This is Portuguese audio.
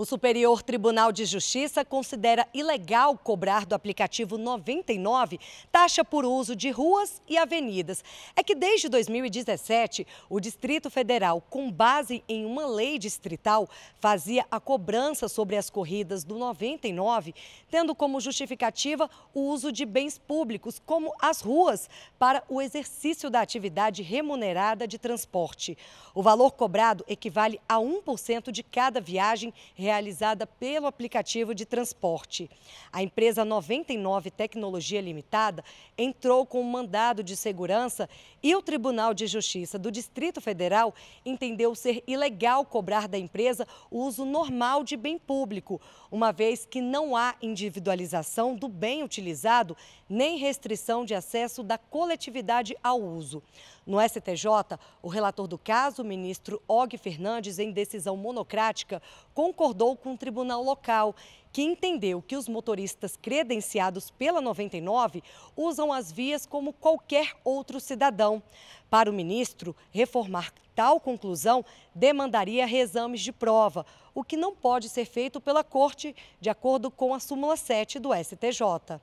O Superior Tribunal de Justiça considera ilegal cobrar do aplicativo 99 taxa por uso de ruas e avenidas. É que desde 2017, o Distrito Federal, com base em uma lei distrital, fazia a cobrança sobre as corridas do 99, tendo como justificativa o uso de bens públicos, como as ruas, para o exercício da atividade remunerada de transporte. O valor cobrado equivale a 1% de cada viagem realizada realizada pelo aplicativo de transporte. A empresa 99 Tecnologia Limitada entrou com um mandado de segurança e o Tribunal de Justiça do Distrito Federal entendeu ser ilegal cobrar da empresa o uso normal de bem público, uma vez que não há individualização do bem utilizado nem restrição de acesso da coletividade ao uso. No STJ, o relator do caso, o ministro Og Fernandes, em decisão monocrática, concordou concordou com o tribunal local, que entendeu que os motoristas credenciados pela 99 usam as vias como qualquer outro cidadão. Para o ministro, reformar tal conclusão demandaria reexames de prova, o que não pode ser feito pela Corte, de acordo com a súmula 7 do STJ.